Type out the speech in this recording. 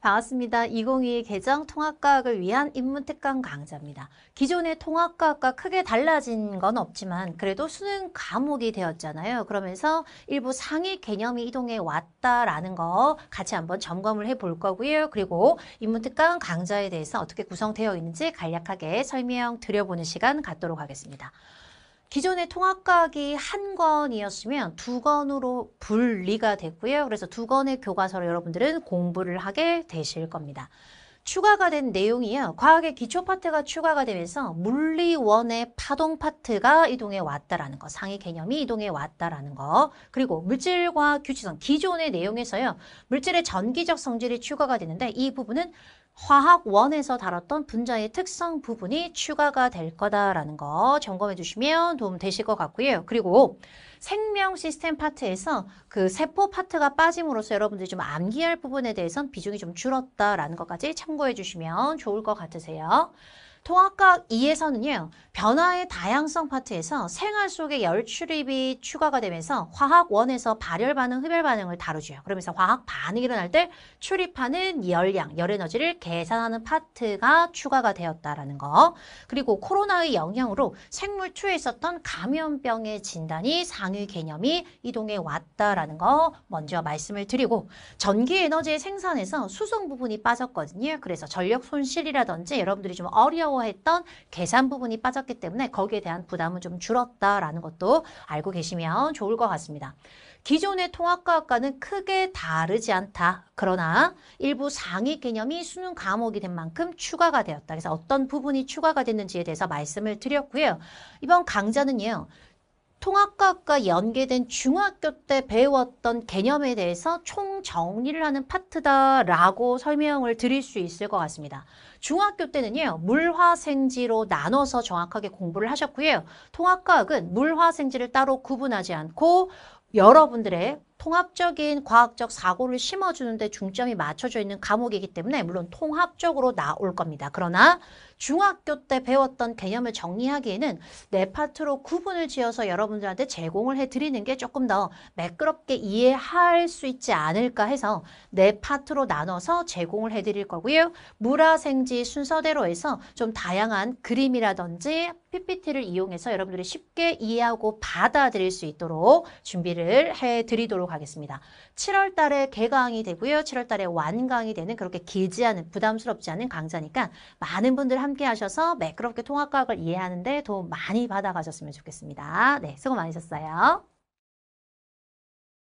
반갑습니다. 2022 개정 통합과학을 위한 인문특강 강좌입니다. 기존의 통합과학과 크게 달라진 건 없지만 그래도 수능 과목이 되었잖아요. 그러면서 일부 상위 개념이 이동해 왔다라는 거 같이 한번 점검을 해 볼 거고요. 그리고 인문특강 강좌에 대해서 어떻게 구성되어 있는지 간략하게 설명 드려보는 시간 갖도록 하겠습니다. 기존의 통합과학이 한 권이었으면 두 권으로 분리가 됐고요. 그래서 두 권의 교과서를 여러분들은 공부를 하게 되실 겁니다. 추가가 된 내용이요. 에 과학의 기초 파트가 추가가 되면서 물리원의 파동 파트가 이동해 왔다라는 거, 상의 개념이 이동해 왔다라는 거, 그리고 물질과 규칙성, 기존의 내용에서요. 물질의 전기적 성질이 추가가 되는데 이 부분은 화학원에서 다뤘던 분자의 특성 부분이 추가가 될 거다라는 거 점검해 주시면 도움 되실 것 같고요. 그리고 생명 시스템 파트에서 그 세포 파트가 빠짐으로써 여러분들이 좀 암기할 부분에 대해선 비중이 좀 줄었다라는 것까지 참고 참고해 주시면 좋을 것 같으세요. 통합각 2에서는요. 변화의 다양성 파트에서 생활 속의 열출입이 추가가 되면서 화학 원에서 발열 반응, 흡열 반응을 다루죠. 그러면서 화학 반응이 일어날 때 출입하는 열량, 열에너지를 계산하는 파트가 추가가 되었다라는 거. 그리고 코로나의 영향으로 생물 초에 있었던 감염병의 진단이 상위 개념이 이동해 왔다라는 거 먼저 말씀을 드리고 전기 에너지 의 생산에서 수송 부분이 빠졌거든요. 그래서 전력 손실이라든지 여러분들이 좀 어려워했던 계산 부분이 빠졌 했었기 때문에 거기에 대한 부담은 좀 줄었다라는 것도 알고 계시면 좋을 것 같습니다. 기존의 통합과학과는 크게 다르지 않다. 그러나 일부 상위 개념이 수능 과목이 된 만큼 추가가 되었다. 그래서 어떤 부분이 추가가 됐는지에 대해서 말씀을 드렸고요. 이번 강좌는요. 통합과학과 연계된 중학교 때 배웠던 개념에 대해서 총 정리를 하는 파트다라고 설명을 드릴 수 있을 것 같습니다. 중학교 때는요, 물화생지로 나눠서 정확하게 공부를 하셨고요. 통합과학은 물화생지를 따로 구분하지 않고 여러분들의 통합적인 과학적 사고를 심어주는데 중점이 맞춰져 있는 과목이기 때문에 물론 통합적으로 나올 겁니다. 그러나 중학교 때 배웠던 개념을 정리하기에는 네 파트로 구분을 지어서 여러분들한테 제공을 해드리는 게 조금 더 매끄럽게 이해할 수 있지 않을까 해서 네 파트로 나눠서 제공을 해드릴 거고요. 물화생지 순서대로 해서 좀 다양한 그림이라든지 PPT를 이용해서 여러분들이 쉽게 이해하고 받아들일 수 있도록 준비를 해드리도록 가겠습니다. 7월 달에 개강이 되고요. 7월 달에 완강이 되는 그렇게 길지 않은 부담스럽지 않은 강좌니까 많은 분들 함께 하셔서 매끄럽게 통합과학을 이해하는 데 도움 많이 받아가셨으면 좋겠습니다. 네, 수고 많으셨어요.